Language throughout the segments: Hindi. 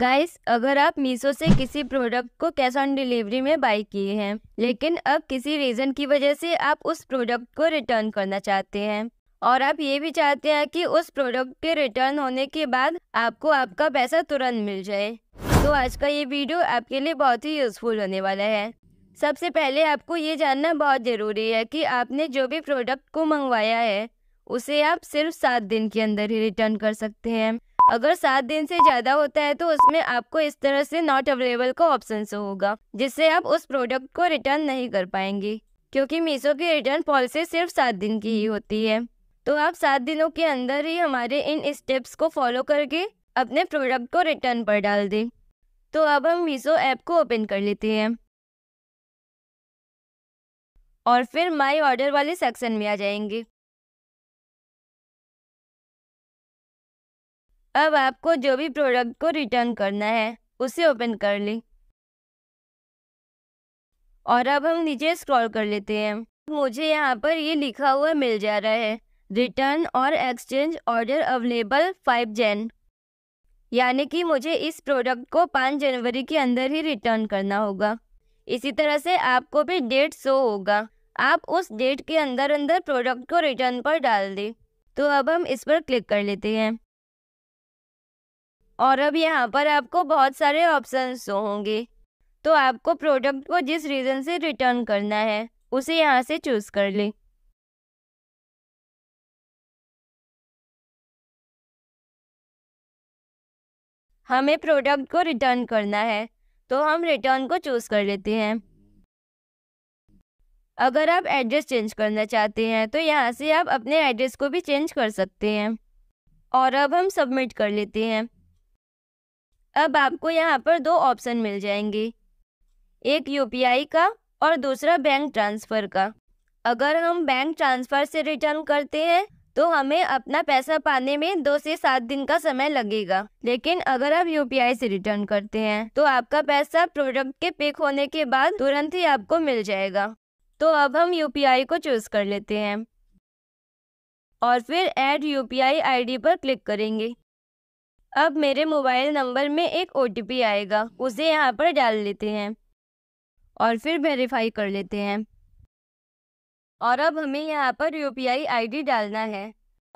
गाइस अगर आप मीशो से किसी प्रोडक्ट को कैश ऑन डिलीवरी में बाई किए हैं लेकिन अब किसी रीज़न की वजह से आप उस प्रोडक्ट को रिटर्न करना चाहते हैं और आप ये भी चाहते हैं कि उस प्रोडक्ट के रिटर्न होने के बाद आपको आपका पैसा तुरंत मिल जाए तो आज का ये वीडियो आपके लिए बहुत ही यूज़फुल होने वाला है सबसे पहले आपको ये जानना बहुत ज़रूरी है कि आपने जो भी प्रोडक्ट को मंगवाया है उसे आप सिर्फ सात दिन के अंदर ही रिटर्न कर सकते हैं अगर सात दिन से ज़्यादा होता है तो उसमें आपको इस तरह से नॉट अवेलेबल का ऑप्शन होगा जिससे आप उस प्रोडक्ट को रिटर्न नहीं कर पाएंगे क्योंकि मीशो की रिटर्न पॉलिसी सिर्फ सात दिन की ही होती है तो आप सात दिनों के अंदर ही हमारे इन स्टेप्स को फॉलो करके अपने प्रोडक्ट को रिटर्न पर डाल दें तो अब हम मीशो ऐप को ओपन कर लेते हैं और फिर माई ऑर्डर वाले सेक्शन में आ जाएंगे अब आपको जो भी प्रोडक्ट को रिटर्न करना है उसे ओपन कर लें और अब हम नीचे स्क्रॉल कर लेते हैं मुझे यहाँ पर ये लिखा हुआ मिल जा रहा है रिटर्न और एक्सचेंज ऑर्डर अवेलेबल फाइव जैन यानी कि मुझे इस प्रोडक्ट को पाँच जनवरी के अंदर ही रिटर्न करना होगा इसी तरह से आपको भी डेट शो होगा आप उस डेट के अंदर अंदर प्रोडक्ट को रिटर्न पर डाल दें तो अब हम इस पर क्लिक कर लेते हैं और अब यहाँ पर आपको बहुत सारे ऑप्शंस होंगे तो आपको प्रोडक्ट को जिस रीज़न से रिटर्न करना है उसे यहाँ से चूज़ कर लें हमें प्रोडक्ट को रिटर्न करना है तो हम रिटर्न को चूज़ कर लेते हैं अगर आप एड्रेस चेंज करना चाहते हैं तो यहाँ से आप अपने एड्रेस को भी चेंज कर सकते हैं और अब हम सबमिट कर लेते हैं अब आपको यहाँ पर दो ऑप्शन मिल जाएंगे एक यू का और दूसरा बैंक ट्रांसफ़र का अगर हम बैंक ट्रांसफ़र से रिटर्न करते हैं तो हमें अपना पैसा पाने में दो से सात दिन का समय लगेगा लेकिन अगर आप यू से रिटर्न करते हैं तो आपका पैसा प्रोडक्ट के पिक होने के बाद तुरंत ही आपको मिल जाएगा तो अब हम यू को चूज़ कर लेते हैं और फिर ऐड यूपीआई आईडी पर क्लिक करेंगे अब मेरे मोबाइल नंबर में एक ओ आएगा उसे यहाँ पर डाल लेते हैं और फिर वेरीफाई कर लेते हैं और अब हमें यहाँ पर यू पी आई डालना है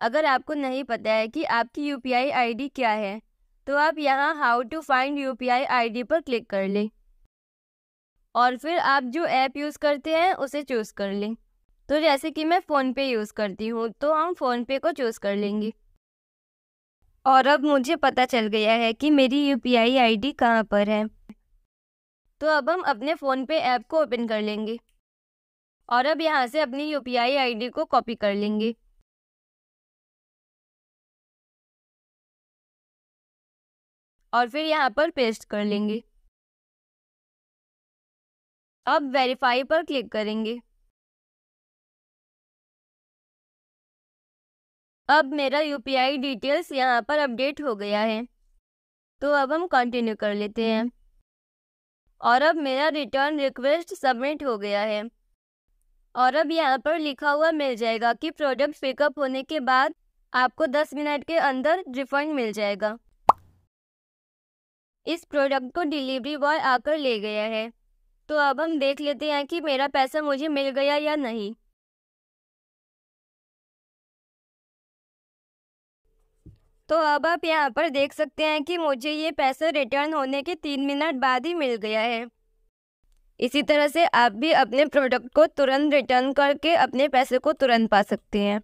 अगर आपको नहीं पता है कि आपकी यू पी आई क्या है तो आप यहाँ how to find U P I पर क्लिक कर लें और फिर आप जो ऐप यूज़ करते हैं उसे चूज़ कर लें तो जैसे कि मैं फ़ोनपे यूज़ करती हूँ तो हम फ़ोनपे को चूज़ कर लेंगे और अब मुझे पता चल गया है कि मेरी U P I I D कहाँ पर है तो अब हम अपने फ़ोन पे ऐप को ओपन कर लेंगे और अब यहाँ से अपनी U P I I D को कॉपी कर लेंगे और फिर यहाँ पर पेस्ट कर लेंगे अब वेरीफाई पर क्लिक करेंगे अब मेरा आई डिटेल्स यहाँ पर अपडेट हो गया है तो अब हम कंटिन्यू कर लेते हैं और अब मेरा रिटर्न रिक्वेस्ट सबमिट हो गया है और अब यहाँ पर लिखा हुआ मिल जाएगा कि प्रोडक्ट पिकअप होने के बाद आपको 10 मिनट के अंदर रिफंड मिल जाएगा इस प्रोडक्ट को डिलीवरी बॉय आकर ले गया है तो अब हम देख लेते हैं कि मेरा पैसा मुझे मिल गया या नहीं तो अब आप यहाँ पर देख सकते हैं कि मुझे ये पैसा रिटर्न होने के तीन मिनट बाद ही मिल गया है इसी तरह से आप भी अपने प्रोडक्ट को तुरंत रिटर्न करके अपने पैसे को तुरंत पा सकते हैं